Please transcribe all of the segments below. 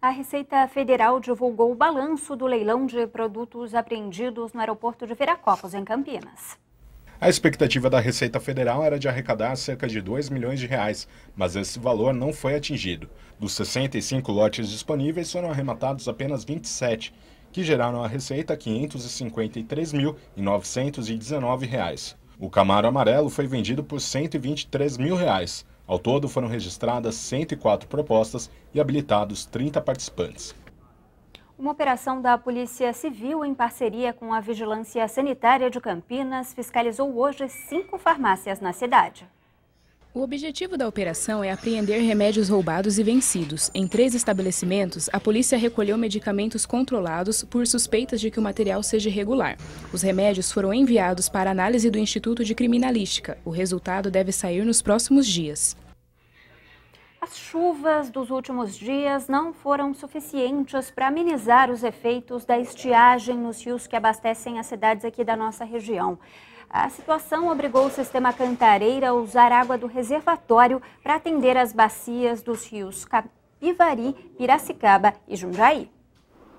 A Receita Federal divulgou o balanço do leilão de produtos apreendidos no aeroporto de Viracopos, em Campinas. A expectativa da Receita Federal era de arrecadar cerca de 2 milhões de reais, mas esse valor não foi atingido. Dos 65 lotes disponíveis, foram arrematados apenas 27, que geraram a receita R$ 553.919. O Camaro amarelo foi vendido por R$ 123 mil. Reais. Ao todo, foram registradas 104 propostas e habilitados 30 participantes. Uma operação da Polícia Civil, em parceria com a Vigilância Sanitária de Campinas, fiscalizou hoje cinco farmácias na cidade. O objetivo da operação é apreender remédios roubados e vencidos. Em três estabelecimentos, a polícia recolheu medicamentos controlados por suspeitas de que o material seja irregular. Os remédios foram enviados para análise do Instituto de Criminalística. O resultado deve sair nos próximos dias. As chuvas dos últimos dias não foram suficientes para amenizar os efeitos da estiagem nos rios que abastecem as cidades aqui da nossa região. A situação obrigou o sistema Cantareira a usar água do reservatório para atender as bacias dos rios Capivari, Piracicaba e Jundiaí.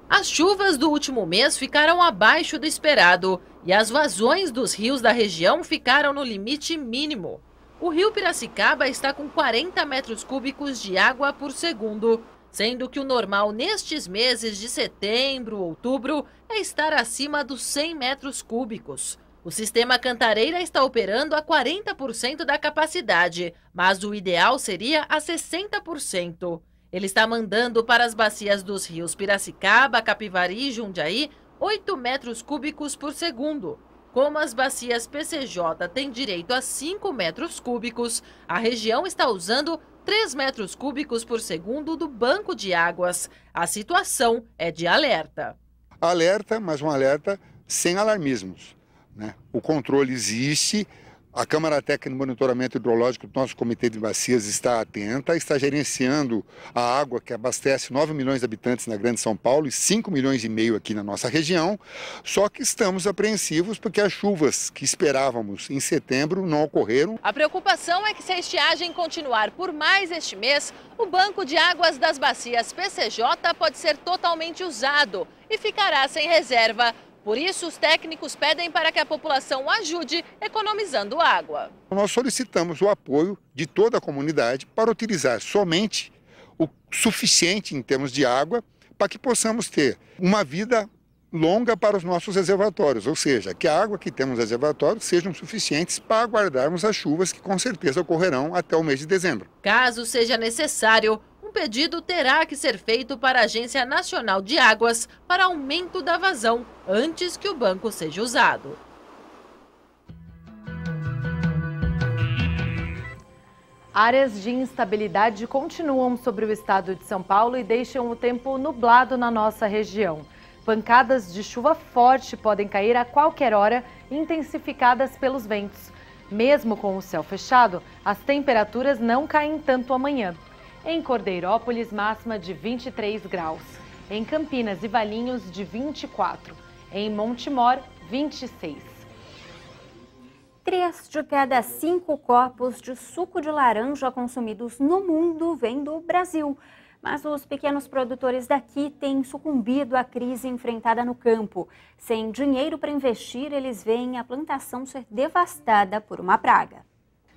As chuvas do último mês ficaram abaixo do esperado e as vazões dos rios da região ficaram no limite mínimo. O rio Piracicaba está com 40 metros cúbicos de água por segundo, sendo que o normal nestes meses de setembro, outubro, é estar acima dos 100 metros cúbicos. O sistema Cantareira está operando a 40% da capacidade, mas o ideal seria a 60%. Ele está mandando para as bacias dos rios Piracicaba, Capivari e Jundiaí 8 metros cúbicos por segundo. Como as bacias PCJ têm direito a 5 metros cúbicos, a região está usando 3 metros cúbicos por segundo do banco de águas. A situação é de alerta. Alerta, mas um alerta sem alarmismos né? O controle existe, a Câmara Técnica de Monitoramento Hidrológico do nosso Comitê de Bacias está atenta, está gerenciando a água que abastece 9 milhões de habitantes na Grande São Paulo e 5 milhões e meio aqui na nossa região. Só que estamos apreensivos porque as chuvas que esperávamos em setembro não ocorreram. A preocupação é que se a estiagem continuar por mais este mês, o Banco de Águas das Bacias PCJ pode ser totalmente usado e ficará sem reserva por isso, os técnicos pedem para que a população ajude economizando água. Nós solicitamos o apoio de toda a comunidade para utilizar somente o suficiente em termos de água para que possamos ter uma vida longa para os nossos reservatórios, ou seja, que a água que temos nos reservatórios sejam suficientes para aguardarmos as chuvas que com certeza ocorrerão até o mês de dezembro. Caso seja necessário, um pedido terá que ser feito para a Agência Nacional de Águas para aumento da vazão antes que o banco seja usado. Áreas de instabilidade continuam sobre o estado de São Paulo e deixam o tempo nublado na nossa região. Pancadas de chuva forte podem cair a qualquer hora, intensificadas pelos ventos. Mesmo com o céu fechado, as temperaturas não caem tanto amanhã. Em Cordeirópolis, máxima de 23 graus. Em Campinas e Valinhos, de 24. Em Montemor, 26. Três de cada cinco copos de suco de laranja consumidos no mundo vêm do Brasil. Mas os pequenos produtores daqui têm sucumbido à crise enfrentada no campo. Sem dinheiro para investir, eles veem a plantação ser devastada por uma praga.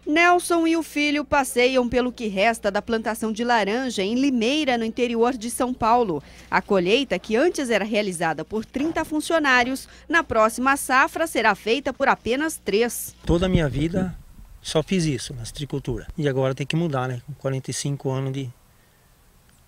Nelson e o filho passeiam pelo que resta da plantação de laranja em Limeira, no interior de São Paulo. A colheita, que antes era realizada por 30 funcionários, na próxima safra será feita por apenas três. Toda a minha vida só fiz isso, na citricultura. E agora tem que mudar, né? Com 45 anos de,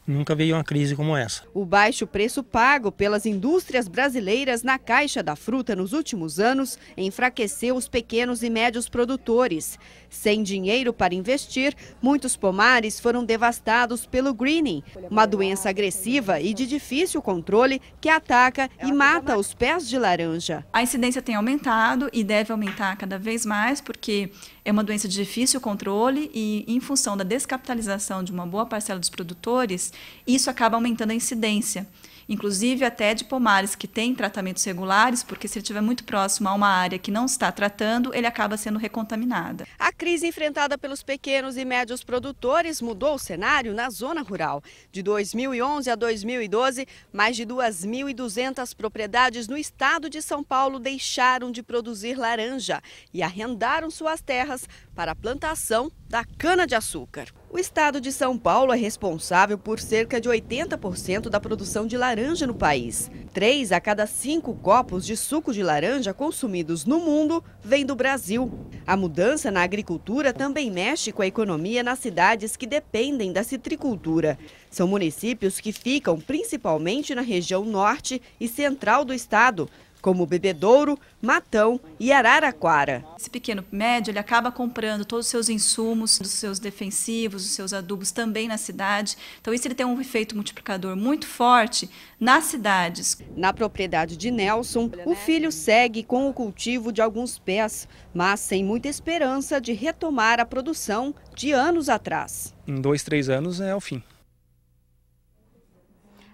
Nunca veio uma crise como essa. O baixo preço pago pelas indústrias brasileiras na caixa da fruta nos últimos anos enfraqueceu os pequenos e médios produtores. Sem dinheiro para investir, muitos pomares foram devastados pelo greening, uma doença agressiva e de difícil controle que ataca e mata os pés de laranja. A incidência tem aumentado e deve aumentar cada vez mais porque é uma doença de difícil controle e em função da descapitalização de uma boa parcela dos produtores, isso acaba aumentando a incidência inclusive até de pomares que têm tratamentos regulares, porque se ele estiver muito próximo a uma área que não está tratando, ele acaba sendo recontaminada. A crise enfrentada pelos pequenos e médios produtores mudou o cenário na zona rural. De 2011 a 2012, mais de 2.200 propriedades no estado de São Paulo deixaram de produzir laranja e arrendaram suas terras para a plantação da cana-de-açúcar. O estado de São Paulo é responsável por cerca de 80% da produção de laranja no país. Três a cada cinco copos de suco de laranja consumidos no mundo vem do Brasil. A mudança na agricultura também mexe com a economia nas cidades que dependem da citricultura. São municípios que ficam principalmente na região norte e central do estado, como Bebedouro, Matão e Araraquara. Esse pequeno médio ele acaba comprando todos os seus insumos, dos seus defensivos, os seus adubos também na cidade. Então isso ele tem um efeito multiplicador muito forte nas cidades. Na propriedade de Nelson, o filho segue com o cultivo de alguns pés, mas sem muita esperança de retomar a produção de anos atrás. Em dois, três anos é o fim.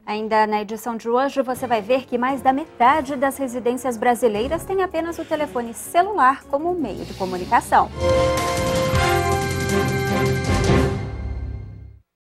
Ainda na edição de hoje, você vai ver que mais da metade das residências brasileiras tem apenas o telefone celular como meio de comunicação.